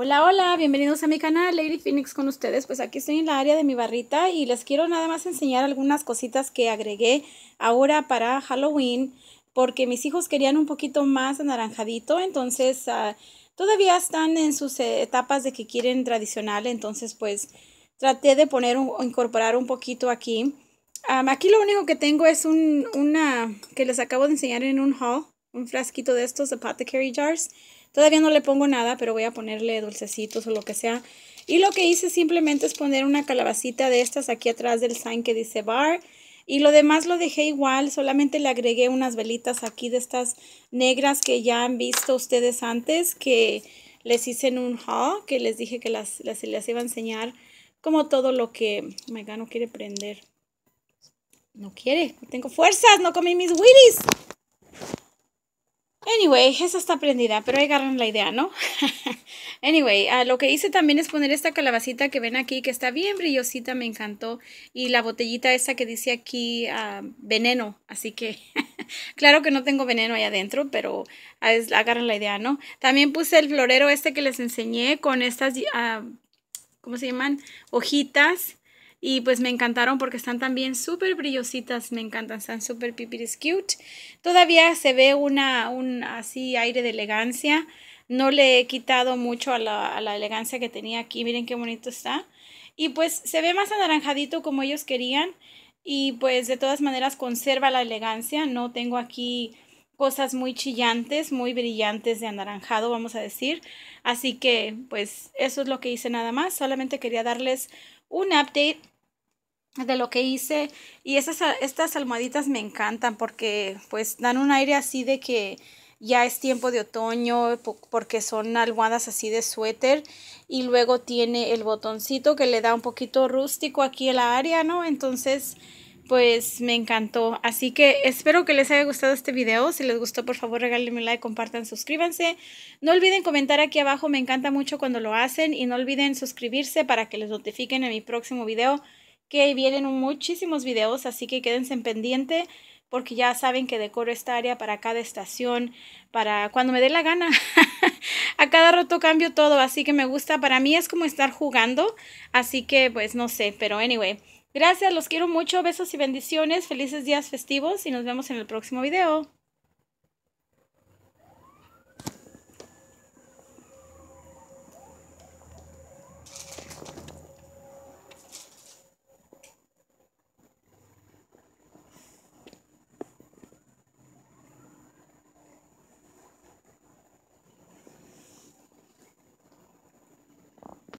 Hola, hola, bienvenidos a mi canal Lady Phoenix con ustedes. Pues aquí estoy en la área de mi barrita y les quiero nada más enseñar algunas cositas que agregué ahora para Halloween porque mis hijos querían un poquito más anaranjadito, entonces ah, todavía están en sus eh, etapas de que quieren tradicional, entonces pues traté de poner o incorporar un poquito aquí. aquí lo único que tengo es una que les acabo de enseñar en un haul un frasquito de estos, Apothecary Jars. Todavía no le pongo nada, pero voy a ponerle dulcecitos o lo que sea. Y lo que hice simplemente es poner una calabacita de estas aquí atrás del sign que dice bar. Y lo demás lo dejé igual, solamente le agregué unas velitas aquí de estas negras que ya han visto ustedes antes, que les hice en un haul, que les dije que las, les iba a enseñar como todo lo que... Oh my no quiere prender. No quiere, tengo fuerzas, no comí mis Wheaties. Anyway, esa está prendida, pero ahí agarran la idea, ¿no? anyway, ah, lo que hice también es poner esta calabacita que ven aquí, que está bien brillosita, me encantó. Y la botellita esta que dice aquí ah, veneno, así que claro que no tengo veneno ahí adentro, pero ah, agarran la idea, ¿no? También puse el florero este que les enseñé con estas, ¿cómo se llaman? Hojitas y pues me encantaron porque están también súper brillositas, me encantan, están súper pipiris cute. Todavía se ve una, un así aire de elegancia. No le he quitado mucho a la, a la elegancia que tenía aquí. Miren qué bonito está. Y pues se ve más anaranjadito como ellos querían. Y pues de todas maneras conserva la elegancia. No tengo aquí cosas muy chillantes, muy brillantes de anaranjado, vamos a decir. Así que, pues, eso es lo que hice nada más. Solamente quería darles un update de lo que hice. Y esas, estas almohaditas me encantan porque, pues, dan un aire así de que ya es tiempo de otoño porque son almohadas así de suéter y luego tiene el botoncito que le da un poquito rústico aquí el área, ¿no? Entonces pues me encantó. Así que espero que les haya gustado este video. Si les gustó, por favor, regálenme un like, compartan, suscríbanse. No olviden comentar aquí abajo, me encanta mucho cuando lo hacen. Y no olviden suscribirse para que les notifiquen en mi próximo video, que vienen muchísimos videos, así que quédense en pendiente porque ya saben que decoro esta área para cada estación, para cuando me dé la gana. a cada rato cambio todo, así que me gusta. Para mí es como estar jugando, así que pues no sé, pero anyway. Gracias, los quiero mucho. Besos y bendiciones. Felices días festivos y nos vemos en el próximo video.